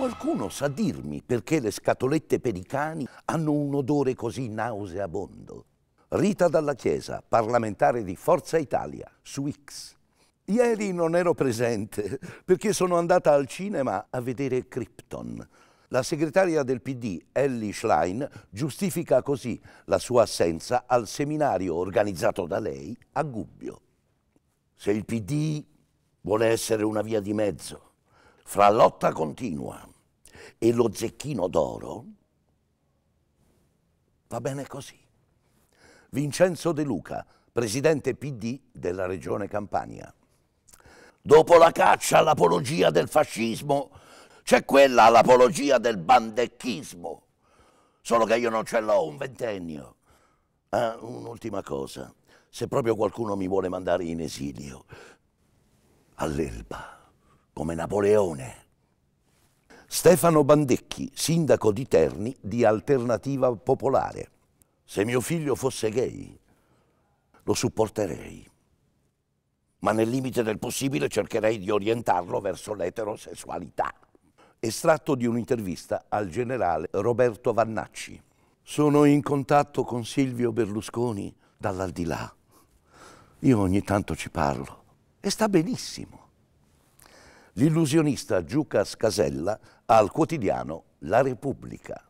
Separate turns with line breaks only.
Qualcuno sa dirmi perché le scatolette per i cani hanno un odore così nauseabondo? Rita Dalla Chiesa, parlamentare di Forza Italia, su X. Ieri non ero presente perché sono andata al cinema a vedere Krypton. La segretaria del PD, Ellie Schlein, giustifica così la sua assenza al seminario organizzato da lei a Gubbio. Se il PD vuole essere una via di mezzo fra lotta continua, e lo zecchino d'oro, va bene così. Vincenzo De Luca, presidente PD della regione Campania. Dopo la caccia all'apologia del fascismo, c'è quella all'apologia del bandecchismo. Solo che io non ce l'ho un ventennio. Ah, un'ultima cosa. Se proprio qualcuno mi vuole mandare in esilio, all'elba, come Napoleone, Stefano Bandecchi, sindaco di Terni di Alternativa Popolare. Se mio figlio fosse gay, lo supporterei, ma nel limite del possibile cercherei di orientarlo verso l'eterosessualità. Estratto di un'intervista al generale Roberto Vannacci. Sono in contatto con Silvio Berlusconi dall'aldilà. Io ogni tanto ci parlo e sta benissimo l'illusionista Giucas Casella al quotidiano La Repubblica.